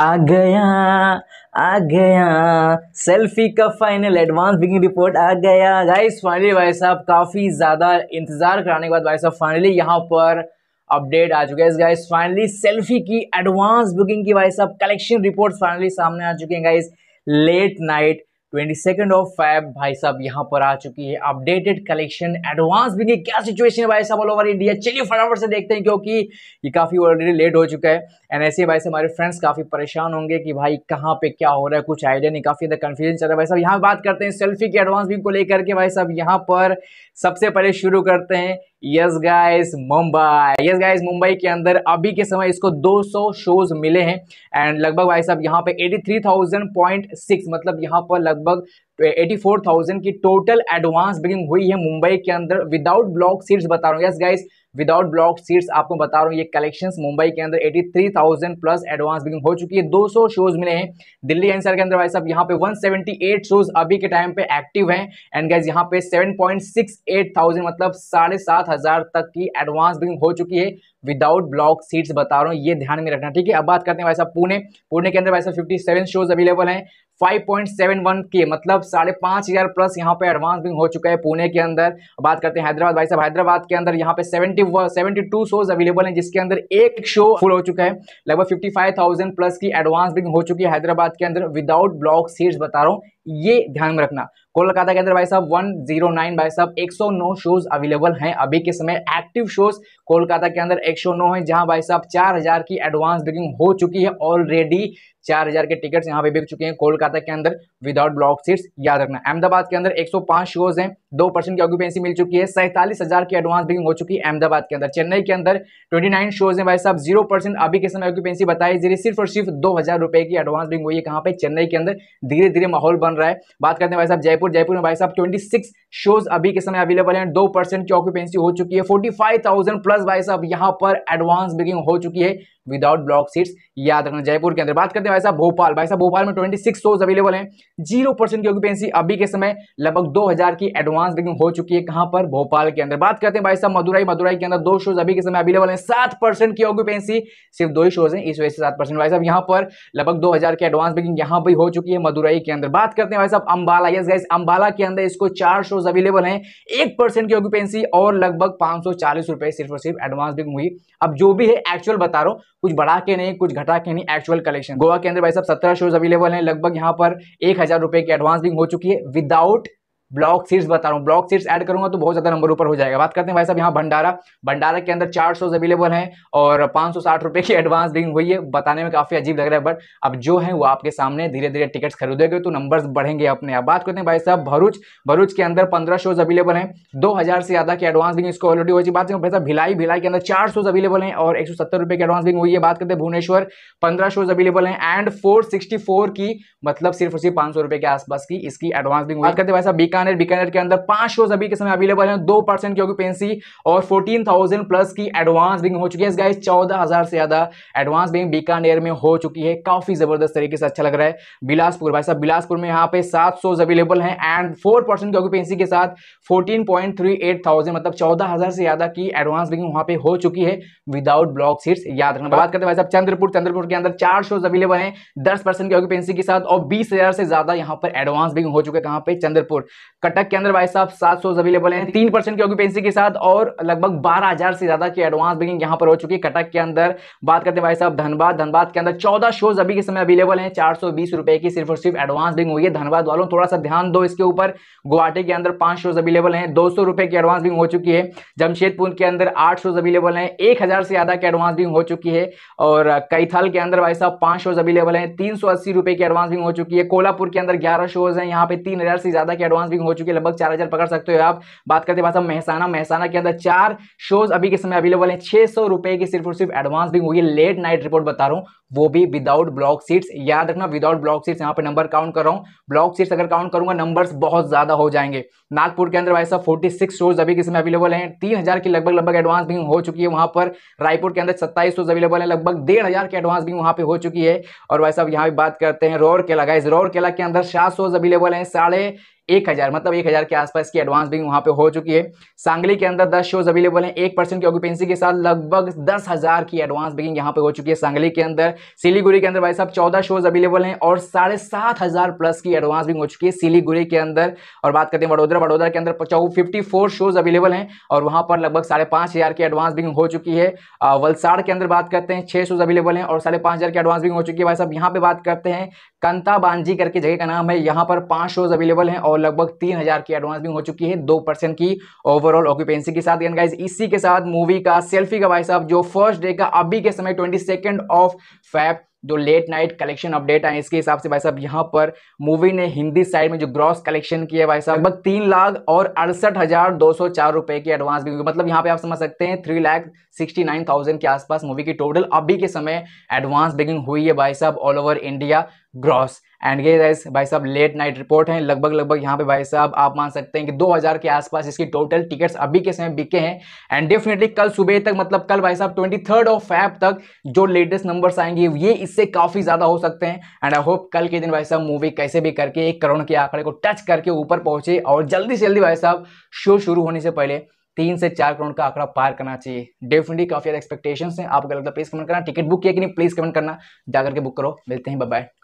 आ गया आ गया सेल्फी का फाइनल एडवांस बुकिंग रिपोर्ट आ गया गाइस फाइनली भाई साहब काफ़ी ज़्यादा इंतज़ार कराने के बाद भाई साहब फाइनली यहाँ पर अपडेट आ चुका है गाइस फाइनली सेल्फी की एडवांस बुकिंग की भाई साहब कलेक्शन रिपोर्ट फाइनली सामने आ चुके हैं guys late night twenty second of five भाई साहब यहाँ पर आ चुकी है अपडेटेड कलेक्शन एडवांस भी नहीं क्या सिचुएशन है भाई साहब ऑल ओवर इंडिया चलिए फटाफट से देखते हैं क्योंकि ये काफ़ी ऑलरेडी लेट हो चुका है एंड ऐसे भाई साहब हमारे फ्रेंड्स काफ़ी परेशान होंगे कि भाई कहाँ पे क्या हो रहा है कुछ आइडिया नहीं काफ़ी ज़्यादा कन्फ्यूजन चल रहा है भाई साहब यहाँ बात करते हैं सेल्फी के एडवांस बिंग को लेकर के भाई साहब यहाँ पर सबसे पहले शुरू करते हैं yes guys Mumbai yes guys Mumbai के अंदर अभी के समय इसको 200 शोज मिले हैं एंड लगभग भाई साहब यहाँ पे 83,000.6 मतलब यहाँ पर लगभग 84,000 की टोटल एडवांस बुकिंग हुई है मुंबई के अंदर विदाउट ब्लॉक सीट्स बता रहा हूँ yes guys without block seats आपको बता रहा हूँ ये कलेक्शंस मुंबई के अंदर 83,000 प्लस एडवांस बुकिंग हो चुकी है 200 शोज मिले हैं दिल्ली एनसीआर के अंदर भाई साहब यहाँ पे 178 शोज अभी के टाइम पे एक्टिव हैं एंड गाइज यहाँ पे एट थाउजेंड मतलब साढ़े सात हजार तक की एडवांस बुकिंग हो चुकी है विदाउट ब्लॉक सीट्स बता रहा हूँ ये ध्यान में रखना ठीक है अब बात करते हैं भाई साहब पुणे पुणे के अंदर भाई साहब फिफ्टी सेवन शोज अवेलेबल हैं 5.71 के मतलब साढ़े पाँच हज़ार प्लस यहाँ पे एडवांस बुकिंग हो चुका है पुणे के अंदर बात करते हैं हैदराबाद भाई साहब हैदराबाद के अंदर यहाँ पे 70 72 शोज अवेलेबल हैं जिसके अंदर एक शो फुल हो चुका है लगभग 55,000 प्लस की एडवांस बुकिंग हो चुकी है हैदराबाद के अंदर विदाउट ब्लॉक सीट्स बता रहा हूँ ये ध्यान में रखना कोलकाता के अंदर भाई साहब 109 भाई साहब 109 शोज अवेलेबल हैं अभी के समय एक्टिव शोज कोलकाता के अंदर 109 है जहां भाई साहब 4000 की एडवांस बुकिंग हो चुकी है ऑलरेडी 4000 के टिकट्स यहां पे बिक चुके हैं कोलकाता के अंदर विदाउट ब्लॉक सीट्स याद रखना अहमदाबाद के अंदर 105 शोज हैं दो परसेंट की ऑक्यूपेंसी मिल चुकी है सैंतालीस हजार की एडवांस बुकिंग हो चुकी है अहमदाबाद के अंदर चेन्नई के अंदर ट्वेंटी शोज हैं भाई साहब जीरो अभी के समय ऑक्यूपेंसी बताई जी सिर्फ और सिर्फ दो हजार रुपए की एडवांस बुकिंग हुई है कहाँ पे चेन्नई के अंदर धीरे धीरे माहौल बन बन रहा है बात करते हैं भाई साहब जयपुर जयपुर में भाई साहब ट्वेंटी सिक्स शोज अभी के समय अवेलेबल हैं दो परसेंट की ऑक्यूपेंसी हो चुकी है फोर्टी फाइव थाउजेंड प्लस भाई साहब यहाँ पर एडवांस बुकिंग हो चुकी है विदाउट ब्लॉक सीट्स याद रखना जयपुर के अंदर बात करते हैं भाई साहब भोपाल भाई साहब भोपाल में ट्वेंटी सिक्स शोज अवेलेबल हैं जीरो परसेंट की ऑक्यूपेंसी अभी के समय लगभग दो हजार की एडवांस बुकिंग हो चुकी है कहां पर भोपाल के अंदर बात करते हैं भाई साहब मदुराई मदुराई के अंदर दो शोज अभी के समय अवेलेबल है सात परसेंट की ऑक्यूपेंसी सिर्फ दो ही शोज है इस वजह से सात परसेंट भाई साहब यहाँ पर लगभग दो हजार की एडवांस बुकिंग यहाँ पर हो चुकी है मदुराई के अंदर बात करते हैं भाई साहब अंबाला यस के अंदर इसको चार शो कोर्स अवेलेबल हैं एक परसेंट की ऑक्यूपेंसी और लगभग पाँच सौ चालीस रुपए सिर्फ और सिर्फ एडवांस बुकिंग हुई अब जो भी है एक्चुअल बता रहा हूँ कुछ बढ़ा के नहीं कुछ घटा के नहीं एक्चुअल कलेक्शन गोवा के अंदर भाई साहब सत्रह शोज अवेलेबल हैं लगभग यहाँ पर एक हज़ार रुपये की एडवांस बुकिंग हो चुकी है विदाउट ब्लॉक सीट्स बता रहा हूँ ब्लॉक सीट्स ऐड करूंगा तो बहुत ज़्यादा नंबर ऊपर हो जाएगा बात करते हैं भाई साहब यहाँ भंडारा भंडारा के अंदर चार सौ अवेलेबल हैं और पाँच सौ साठ रुपए की एडवांस दी हुई है बताने में काफ़ी अजीब लग रहा है बट अब जो है वो आपके सामने धीरे धीरे टिकट्स खरीदोगे तो नंबर्स बढ़ेंगे अपने आप बात करते हैं भाई साहब भरूच भरूच के अंदर पंद्रह शोज अवेलेबल है दो हज़ार से ज़्यादा की एडवांस बिंग इसको ऑलरेडी हो चुकी बात करें भाई साहब भिलाई भिलाई के अंदर चार शोज अवेलेबल है और एक सौ सत्तर रुपये की एडवांस बिंग हुई है बात करते हैं भुवनेश्वर पंद्रह शोज अवेलेबल है एंड फोर सिक्सटी फोर की मतलब सिर्फ उसी पांच सौ के आसपास की इसकी एडवांस बिंग बात करते हैं भाई साहब बीकानेर बीकानेर के अंदर पांच शोज अभी के समय अवेलेबल है दो परसेंट की ऑक्यूपेंसी और फोर्टीन थाउजेंड प्लस की एडवांस बिंग हो चुकी है गाइस चौदह हजार से ज्यादा एडवांस बिंग बीकानेर में हो चुकी है काफी जबरदस्त तरीके से अच्छा लग रहा है बिलासपुर भाई साहब बिलासपुर में यहाँ पे सात शोज अवेलेबल है एंड फोर परसेंट की ऑक्यूपेंसी के साथ फोर्टीन मतलब चौदह से ज्यादा की एडवांस बिंग वहां पर हो चुकी है विदाउट ब्लॉक सीट्स याद रखना बात करते भाई साहब चंद्रपुर चंद्रपुर के अंदर चार शोज अवेलेबल है दस परसेंट की ऑक्यूपेंसी के साथ और बीस से ज्यादा यहाँ पर एडवांस बिंग हो चुके कहां पे चंद्रपुर कटक के अंदर भाई साहब सात सौ अवेलेबल हैं तीन परसेंट की ऑक्यूपेंसी के साथ और लगभग बारह हजार से ज्यादा की एडवांस बुकिंग यहां पर हो चुकी है कटक के अंदर बात करते हैं भाई साहब धनबाद धनबाद के अंदर चौदह शोज अभी के समय अवेलेबल हैं चार सौ बीस रुपए की सिर्फ और सिर्फ एडवांस बुकिंग हुई है धनबाद वालों थोड़ा सा ध्यान दो इसके ऊपर गुवाहाटी के अंदर पांच शोज अवेलेबल हैं दो सौ रुपए की एडवांस बुकिंग हो चुकी है जमशेदपुर के अंदर आठ शोज अवेलेबल हैं एक हजार से ज्यादा की एडवांस बुकिंग हो चुकी है और कैथल के अंदर भाई साहब पांच शोज अवेलेबल हैं तीन सौ अस्सी रुपए की एडवांस बुकिंग हो चुकी है कोल्हापुर के अंदर ग्यारह शोज हैं यहाँ पे तीन हजार से ज्यादा की एडवांस बुकिंग बुकिंग हो चुकी है लगभग चार हज़ार पकड़ सकते हो आप बात करते हैं महसाना महसाना के अंदर चार शोज अभी के समय अवेलेबल है छह सौ रुपए की सिर्फ और सिर्फ एडवांस भी होगी लेट नाइट रिपोर्ट बता रहा हूँ वो भी विदाउट ब्लॉक सीट्स याद रखना विदाउट ब्लॉक सीट्स यहाँ पे नंबर काउंट कर रहा हूँ ब्लॉक सीट्स अगर काउंट करूंगा नंबर्स बहुत ज़्यादा हो जाएंगे नागपुर के अंदर भाई साहब फोर्टी सिक्स शोज अभी के समय अवेलेबल हैं तीन हज़ार की लगभग लगभग एडवांस भी हो चुकी है वहां पर रायपुर के अंदर सत्ताईस शोज अवेलेबल है लगभग डेढ़ हज़ार की एडवांस भी वहां पर हो चुकी है और भाई यहाँ पे बात करते हैं रोर केला गाइज रोर केला के अंदर सात शोज अवेलेबल है साढ़े एक हज़ार मतलब एक हज़ार के आसपास की एडवांस बुकिंग वहां पे हो चुकी है सांगली के अंदर दस शोज अवेलेबल हैं एक परसेंट की ऑक्यूपेंसी के साथ लगभग दस हज़ार की एडवांस बुकिंग यहां पे हो चुकी है सांगली के अंदर सिलीगुड़ी के अंदर भाई साहब चौदह शोज अवेलेबल हैं और साढ़े सात हज़ार प्लस की एडवांस बुकिंग हो चुकी है सिलीगुड़ी के अंदर और बात करते हैं वडोदरा वडोदरा के अंदर फिफ्टी फोर शोज अवेलेबल हैं और वहां पर लगभग साढ़े पाँच हज़ार की एडवांस बुकिंग हो चुकी है वलसाड़ के अंदर बात करते हैं छह शोज अवेलेबल हैं और साढ़े पाँच हज़ार की एडवांस बुकिंग हो चुकी है भाई साहब यहाँ पे बात करते हैं कंता बांजी करके जगह का नाम है यहाँ पर पाँच शोज अवेलेबल हैं और लगभग तीन हजार की एडवांस भी हो चुकी है दो परसेंट की ओवरऑल ऑक्यूपेंसी के साथ गाइज इसी के साथ मूवी का सेल्फी का भाई साहब जो फर्स्ट डे का अभी के समय ट्वेंटी सेकेंड ऑफ फैप जो लेट नाइट कलेक्शन अपडेट है इसके हिसाब से भाई साहब यहाँ पर मूवी ने हिंदी साइड में जो ग्रॉस कलेक्शन किया भाई साहब लगभग तीन लाख और अड़सठ हजार दो सौ चार रुपए की एडवांस भी मतलब यहाँ पे आप समझ सकते हैं three lakh sixty nine thousand के आसपास मूवी की टोटल अभी के समय एडवांस बेगिंग हुई है भाई साहब all over India gross and ये गाइस भाई साहब लेट नाइट रिपोर्ट है लगभग लगभग यहाँ पे भाई साहब आप मान सकते हैं कि 2000 के आसपास इसकी टोटल टिकट्स अभी के समय बिके हैं एंड डेफिनेटली कल सुबह तक मतलब कल भाई साहब ट्वेंटी थर्ड ऑफ फैब तक जो लेटेस्ट नंबर्स आएंगे ये इससे काफ़ी ज़्यादा हो सकते हैं एंड आई होप कल के दिन भाई साहब मूवी कैसे भी करके एक करोड़ के आंकड़े को टच करके ऊपर पहुंचे और जल्दी से जल्दी भाई साहब शो शुरू होने से पहले तीन से चार करोड़ का आंकड़ा पार करना चाहिए डेफिनेटली काफी ज्यादा है हैं आपको लगता है प्लीज कमेंट करना टिकट बुक किया कि नहीं प्लीज कमेंट करना जाकर के बुक करो मिलते हैं बाय